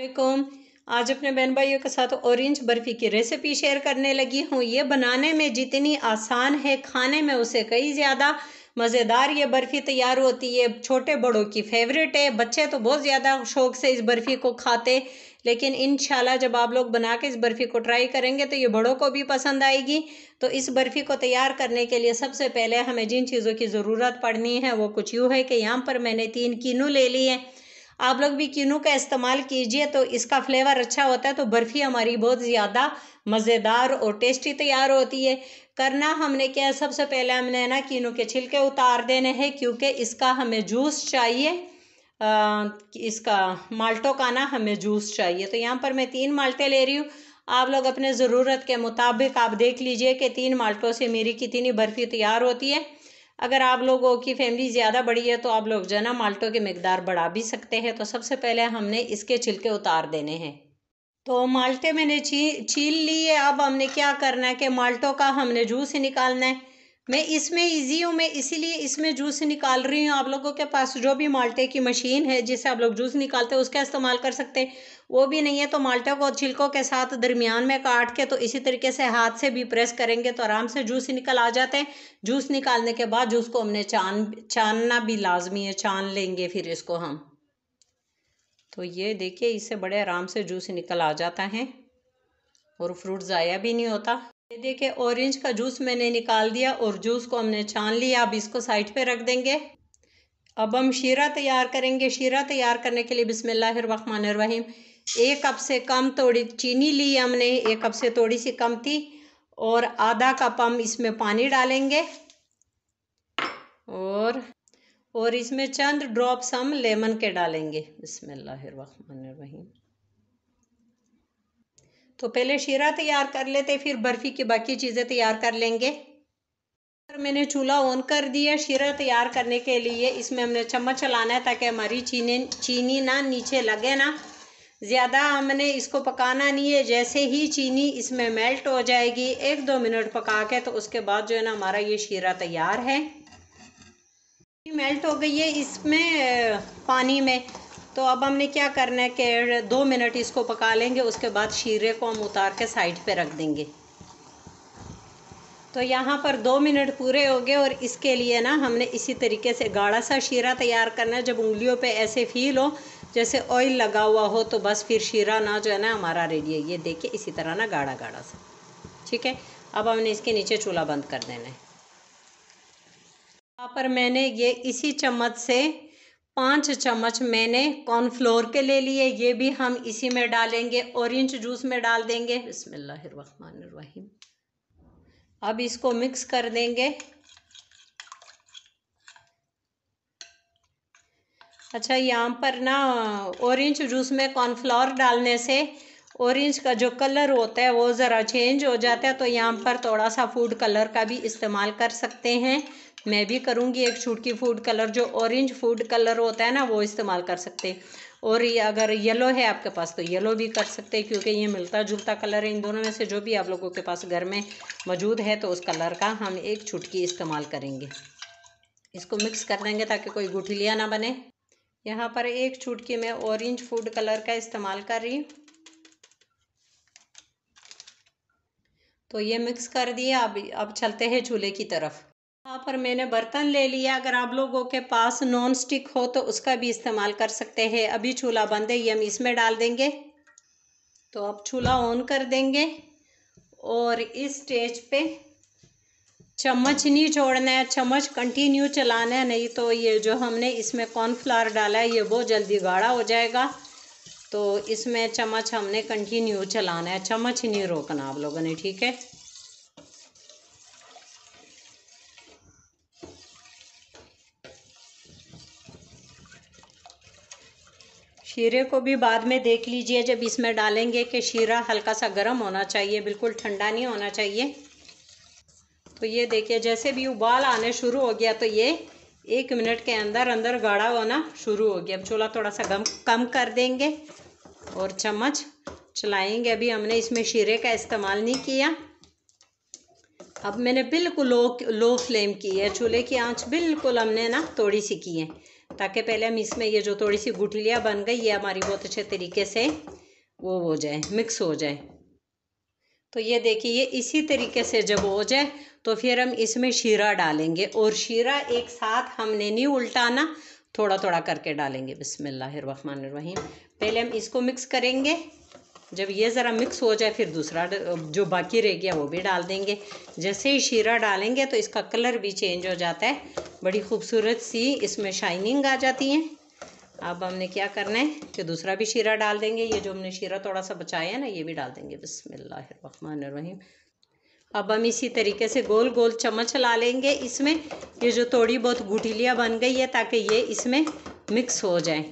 अलकुम आज अपने बहन भाइयों के साथ ऑरेंज बर्फ़ी की रेसिपी शेयर करने लगी हूँ ये बनाने में जितनी आसान है खाने में उसे कई ज़्यादा मज़ेदार ये बर्फ़ी तैयार होती है छोटे बड़ों की फेवरेट है बच्चे तो बहुत ज़्यादा शौक से इस बर्फ़ी को खाते लेकिन इन जब आप लोग बना के इस बर्फ़ी को ट्राई करेंगे तो ये बड़ों को भी पसंद आएगी तो इस बर्फ़ी को तैयार करने के लिए सबसे पहले हमें जिन चीज़ों की ज़रूरत पड़नी है वो कुछ यूँ है कि यहाँ पर मैंने तीन किनू ले ली है आप लोग भी किनू का इस्तेमाल कीजिए तो इसका फ्लेवर अच्छा होता है तो बर्फ़ी हमारी बहुत ज़्यादा मज़ेदार और टेस्टी तैयार होती है करना हमने क्या है सबसे पहले हमने ना किनू के छिलके उतार देने हैं क्योंकि इसका हमें जूस चाहिए आ, इसका माल्टो का ना हमें जूस चाहिए तो यहाँ पर मैं तीन माल्टे ले रही हूँ आप लोग अपने ज़रूरत के मुताबिक आप देख लीजिए कि तीन माल्टों से मेरी कितनी बर्फ़ी तैयार होती है अगर आप लोगों की फैमिली ज़्यादा बड़ी है तो आप लोग जो है ना माल्टो की मकदार बढ़ा भी सकते हैं तो सबसे पहले हमने इसके छिलके उतार देने हैं तो माल्टे मैंने छील ली है अब हमने क्या करना है कि माल्टो का हमने जूस ही निकालना है मैं इसमें इजी हूँ मैं इसीलिए इसमें जूस निकाल रही हूँ आप लोगों के पास जो भी माल्टे की मशीन है जिससे आप लोग जूस निकालते हैं उसका इस्तेमाल कर सकते हैं वो भी नहीं है तो माल्टे को छिलकों के साथ दरमियान में काट के तो इसी तरीके से हाथ से भी प्रेस करेंगे तो आराम से जूस निकल आ जाते हैं जूस निकालने के बाद जूस को हमने छान छानना भी लाजमी है छान लेंगे फिर इसको हम तो ये देखिए इससे बड़े आराम से जूस निकल आ जाता है और फ्रूट ज़ाया भी नहीं होता ये देखिए ऑरेंज का जूस मैंने निकाल दिया और जूस को हमने छान लिया अब इसको साइड पे रख देंगे अब हम शीरा तैयार करेंगे शीरा तैयार करने के लिए बिसमीम एक कप से कम थोड़ी चीनी ली हमने एक कप से थोड़ी सी कम थी और आधा कप हम इसमें पानी डालेंगे और और इसमें चंद ड्रॉप्स हम लेमन के डालेंगे बिसमीम तो पहले शीरा तैयार कर लेते फिर बर्फ़ी की बाकी चीज़ें तैयार कर लेंगे मैंने चूल्हा ऑन कर दिया शीरा तैयार करने के लिए इसमें हमने चम्मच चलाना है ताकि हमारी चीनी चीनी ना नीचे लगे ना ज़्यादा हमने इसको पकाना नहीं है जैसे ही चीनी इसमें मेल्ट हो जाएगी एक दो मिनट पका के तो उसके बाद जो है ना हमारा ये शीरा तैयार है मेल्ट हो गई है इसमें पानी में तो अब हमने क्या करना है कि दो मिनट इसको पका लेंगे उसके बाद शीरे को हम उतार के साइड पे रख देंगे तो यहाँ पर दो मिनट पूरे हो गए और इसके लिए ना हमने इसी तरीके से गाढ़ा सा शीरा तैयार करना है जब उंगलियों पे ऐसे फील हो जैसे ऑयल लगा हुआ हो तो बस फिर शीरा ना जो है ना हमारा रेडी है ये देखिए इसी तरह ना गाढ़ा गाढ़ा सा ठीक है अब हमने इसके नीचे चूल्हा बंद कर देना है यहाँ पर मैंने ये इसी चम्मच से पाँच चम्मच मैंने कॉर्नफ्लोर के ले लिए ये भी हम इसी में डालेंगे ऑरेंज जूस में डाल देंगे बिसमीम अब इसको मिक्स कर देंगे अच्छा यहाँ पर ना ऑरेंज जूस में कॉर्नफ्लोर डालने से ऑरेंज का जो कलर होता है वो ज़रा चेंज हो जाता है तो यहाँ पर थोड़ा सा फूड कलर का भी इस्तेमाल कर सकते हैं मैं भी करूँगी एक छुटकी फूड कलर जो ऑरेंज फूड कलर होता है ना वो इस्तेमाल कर सकते और ये अगर येलो है आपके पास तो येलो भी कर सकते हैं क्योंकि ये मिलता जुलता कलर है इन दोनों में से जो भी आप लोगों के पास घर में मौजूद है तो उस कलर का हम एक छुटकी इस्तेमाल करेंगे इसको मिक्स कर देंगे ताकि कोई गुठलिया ना बने यहाँ पर एक छुटकी में ऑरेंज फूड कलर का इस्तेमाल कर रही हूँ तो ये मिक्स कर दिए अब अब चलते हैं चूल्हे की तरफ यहाँ पर मैंने बर्तन ले लिया अगर आप लोगों के पास नॉन स्टिक हो तो उसका भी इस्तेमाल कर सकते हैं अभी चूल्हा बंद है ये हम इसमें डाल देंगे तो अब चूल्हा ऑन कर देंगे और इस स्टेज पे चम्मच नहीं छोड़ना है चम्मच कंटिन्यू चलाना है नहीं तो ये जो हमने इसमें कॉर्नफ्लावर डाला है ये बहुत जल्दी गाढ़ा हो जाएगा तो इसमें चम्मच हमने कंटिन्यू चलाना है चम्मच नहीं रोकना आप लोगों ने ठीक है शीरे को भी बाद में देख लीजिए जब इसमें डालेंगे कि शीरा हल्का सा गर्म होना चाहिए बिल्कुल ठंडा नहीं होना चाहिए तो ये देखिए जैसे भी उबाल आने शुरू हो गया तो ये एक मिनट के अंदर अंदर गाढ़ा होना शुरू हो गया अब चूल्हा थोड़ा सा गम कम कर देंगे और चम्मच चलाएंगे अभी हमने इसमें शीरे का इस्तेमाल नहीं किया अब मैंने बिल्कुल लो लो फ्लेम की है चूल्हे की आंच बिल्कुल हमने ना थोड़ी सी की है ताकि पहले हम इसमें ये जो थोड़ी सी गुठलियाँ बन गई ये हमारी बहुत अच्छे तरीके से वो हो जाए मिक्स हो जाए तो ये देखिए ये इसी तरीके से जब हो जाए तो फिर हम इसमें शीरा डालेंगे और शीरा एक साथ हमने नहीं उल्टाना थोड़ा थोड़ा करके डालेंगे बिसमीम पहले हम इसको मिक्स करेंगे जब ये ज़रा मिक्स हो जाए फिर दूसरा जो बाकी रह गया वो भी डाल देंगे जैसे ही शीरा डालेंगे तो इसका कलर भी चेंज हो जाता है बड़ी खूबसूरत सी इसमें शाइनिंग आ जाती है अब हमने क्या करना है कि दूसरा भी शीरा डाल देंगे ये जो हमने शीरा थोड़ा सा बचाया है ना ये भी डाल देंगे बसमिल्लाम अब हम इसी तरीके से गोल गोल चम्मच ला लेंगे इसमें ये जो थोड़ी बहुत गुटीलियाँ बन गई है ताकि ये इसमें मिक्स हो जाए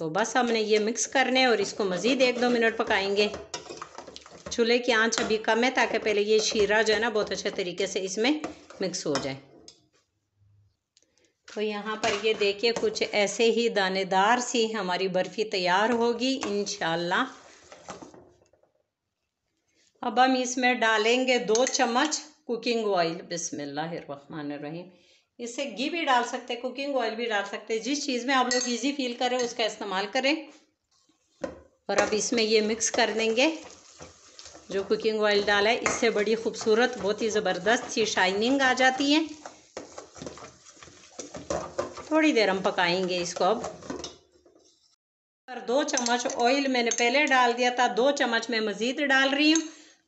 तो बस हमने ये मिक्स करने और इसको मज़ीद एक दो मिनट पकाएंगे चूल्हे की आंच अभी कम है ताकि पहले ये शीरा जो है ना बहुत अच्छे तरीके से इसमें मिक्स हो जाए तो यहाँ पर ये देखिए कुछ ऐसे ही दानेदार सी हमारी बर्फ़ी तैयार होगी इन अब हम इसमें डालेंगे दो चम्मच कुकिंग ऑयल बिसमीम इससे घी भी डाल सकते हैं कुकिंग ऑयल भी डाल सकते हैं जिस चीज़ में आप लोग इजी फील करें उसका इस्तेमाल करें और अब इसमें ये मिक्स कर देंगे जो कुकिंग ऑयल डाला है इससे बड़ी खूबसूरत बहुत ही ज़बरदस्त सी शाइनिंग आ जाती है थोड़ी देर हम पकाएंगे इसको अब पर दो चम्मच ऑयल मैंने पहले डाल दिया था दो चम्मच मैं मज़ीद डाल रही हूँ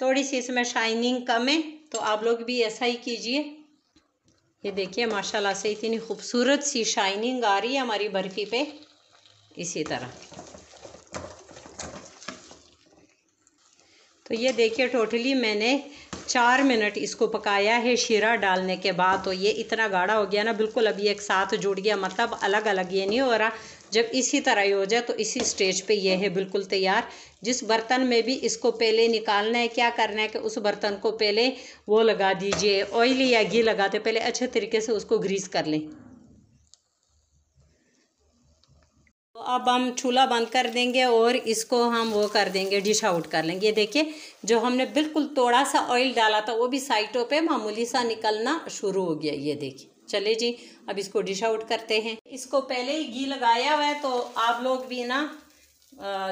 थोड़ी सी इसमें शाइनिंग कम है तो आप लोग भी ऐसा ही कीजिए ये देखिए माशाल्लाह से इतनी खूबसूरत सी शाइनिंग आ रही है हमारी बर्फ़ी पे इसी तरह तो ये देखिए टोटली मैंने चार मिनट इसको पकाया है शीरा डालने के बाद तो ये इतना गाढ़ा हो गया ना बिल्कुल अभी एक साथ जुड़ गया मतलब अलग अलग ये नहीं हो रहा जब इसी तरह हो जाए तो इसी स्टेज पे ये है बिल्कुल तैयार जिस बर्तन में भी इसको पहले निकालना है क्या करना है कि उस बर्तन को पहले वो लगा दीजिए ऑयल या घी लगाते पहले अच्छे तरीके से उसको ग्रीस कर लें तो अब हम चूल्हा बंद कर देंगे और इसको हम वो कर देंगे डिश आउट कर लेंगे ये देखिए जो हमने बिल्कुल थोड़ा सा ऑयल डाला था वो भी साइटों पे मामूली सा निकलना शुरू हो गया ये देखिए चले जी अब इसको डिश आउट करते हैं इसको पहले ही घी लगाया हुआ है तो आप लोग भी ना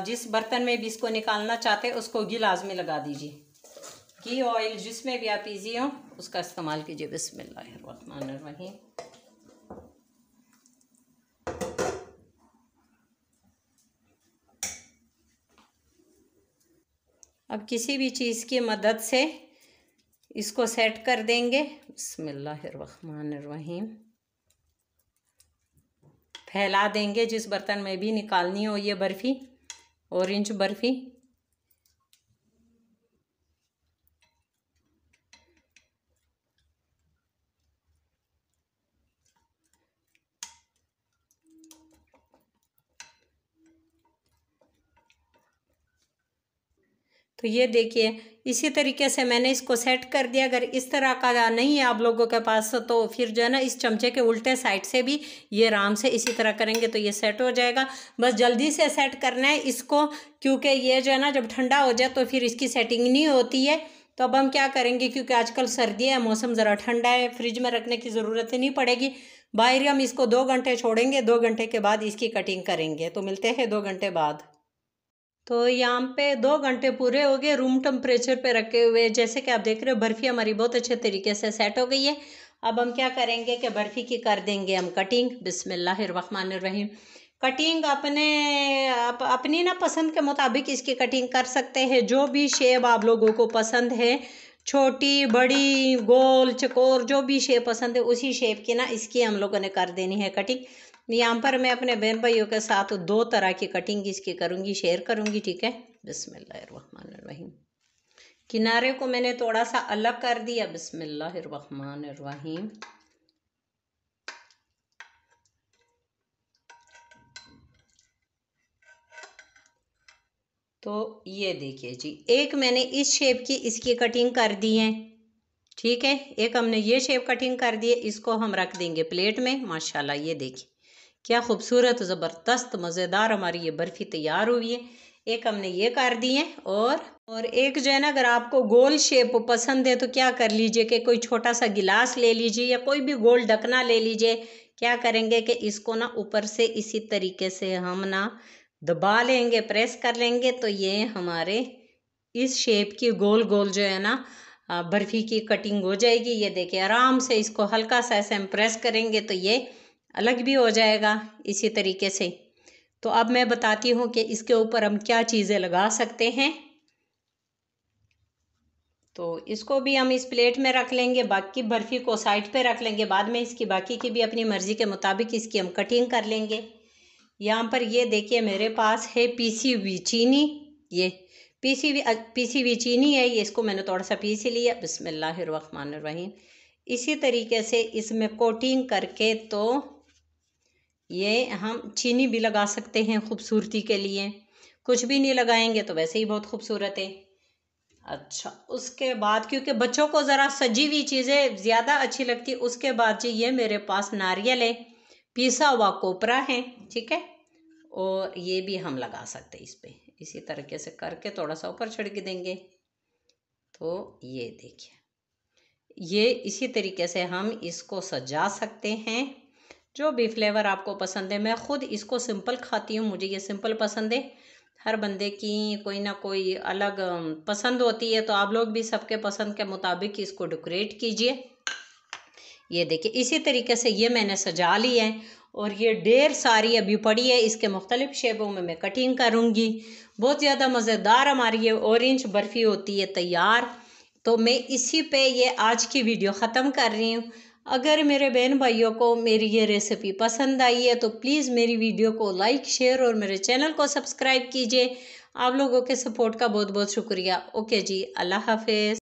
जिस बर्तन में भी इसको निकालना चाहते हैं उसको घी लाजमी लगा दीजिए घी ऑयल जिसमें भी आप ईजी हो उसका इस्तेमाल कीजिए बिसमिल्लाम अब किसी भी चीज़ की मदद से इसको सेट कर देंगे रहीम फैला देंगे जिस बर्तन में भी निकालनी हो ये बर्फ़ी ऑरेंज बर्फ़ी तो ये देखिए इसी तरीके से मैंने इसको सेट कर दिया अगर इस तरह का नहीं है आप लोगों के पास तो फिर जो है ना इस चमचे के उल्टे साइड से भी ये आराम से इसी तरह करेंगे तो ये सेट हो जाएगा बस जल्दी से सेट करना है इसको क्योंकि ये जो है ना जब ठंडा हो जाए तो फिर इसकी सेटिंग नहीं होती है तो अब हम क्या करेंगे क्योंकि आजकल सर्दी है मौसम ज़रा ठंडा है फ्रिज में रखने की ज़रूरत ही नहीं पड़ेगी बाहर हम इसको दो घंटे छोड़ेंगे दो घंटे के बाद इसकी कटिंग करेंगे तो मिलते हैं दो घंटे बाद तो यहाँ पे दो घंटे पूरे हो गए रूम टेम्परेचर पे रखे हुए जैसे कि आप देख रहे हो बर्फ़ी हमारी बहुत अच्छे तरीके से सेट हो गई है अब हम क्या करेंगे कि बर्फ़ी की कर देंगे हम कटिंग बिसमीम कटिंग अपने आप अपनी ना पसंद के मुताबिक इसकी कटिंग कर सकते हैं जो भी शेप आप लोगों को पसंद है छोटी बड़ी गोल चकोर जो भी शेप पसंद है उसी शेप की ना इसकी हम लोगों ने कर देनी है कटिंग यहाँ पर मैं अपने बहन भाइयों के साथ दो तरह की कटिंग इसकी करूँगी शेयर करूँगी ठीक है बसमीम किनारे को मैंने थोड़ा सा अलग कर दिया बसमीम तो ये देखिए जी एक मैंने इस शेप की इसकी कटिंग कर दी है ठीक है एक हमने ये शेप कटिंग कर दी है इसको हम रख देंगे प्लेट में माशाल्लाह ये देखिए क्या खूबसूरत ज़बरदस्त मज़ेदार हमारी ये बर्फ़ी तैयार हुई है एक हमने ये कर दी है और और एक जो है ना अगर आपको गोल शेप पसंद है तो क्या कर लीजिए कि कोई छोटा सा गिलास ले लीजिए या कोई भी गोल ढकना ले लीजिए क्या करेंगे कि इसको ना ऊपर से इसी तरीके से हम ना दबा लेंगे प्रेस कर लेंगे तो ये हमारे इस शेप की गोल गोल जो है ना बर्फ़ी की कटिंग हो जाएगी ये देखिए आराम से इसको हल्का सा ऐसे हम प्रेस करेंगे तो ये अलग भी हो जाएगा इसी तरीके से तो अब मैं बताती हूँ कि इसके ऊपर हम क्या चीज़ें लगा सकते हैं तो इसको भी हम इस प्लेट में रख लेंगे बाकी बर्फ़ी को साइड पे रख लेंगे बाद में इसकी बाकी की भी अपनी मर्ज़ी के मुताबिक इसकी हम कटिंग कर लेंगे यहाँ पर ये देखिए मेरे पास है पीसी हुई चीनी ये पीसी हुई पीसी हुई चीनी है ये इसको मैंने थोड़ा सा पीस लिया बसमिल्लर रहीम इसी तरीके से इसमें कोटिंग करके तो ये हम चीनी भी लगा सकते हैं खूबसूरती के लिए कुछ भी नहीं लगाएंगे तो वैसे ही बहुत खूबसूरत है अच्छा उसके बाद क्योंकि बच्चों को ज़रा सजी हुई चीज़ें ज़्यादा अच्छी लगती उसके बाद जी ये मेरे पास नारियल है पिसा हुआ कोपरा है ठीक है और ये भी हम लगा सकते हैं इस पर इसी तरीके से करके थोड़ा सा ऊपर छिड़क देंगे तो ये देखिए ये इसी तरीके से हम इसको सजा सकते हैं जो भी फ्लेवर आपको पसंद है मैं ख़ुद इसको सिंपल खाती हूँ मुझे ये सिंपल पसंद है हर बंदे की कोई ना कोई अलग पसंद होती है तो आप लोग भी सबके पसंद के मुताबिक इसको डेकोरेट कीजिए ये देखिए इसी तरीके से ये मैंने सजा ली है और ये ढेर सारी अभी पड़ी है इसके मुख्तलिफ शेपों में मैं कटिंग करूँगी बहुत ज़्यादा मज़ेदार हमारी ये औरेंज बर्फ़ी होती है तैयार तो मैं इसी पे ये आज की वीडियो ख़त्म कर रही हूँ अगर मेरे बहन भाइयों को मेरी ये रेसिपी पसंद आई है तो प्लीज़ मेरी वीडियो को लाइक शेयर और मेरे चैनल को सब्सक्राइब कीजिए आप लोगों के सपोर्ट का बहुत बहुत शुक्रिया ओके जी अल्लाह हाफिज़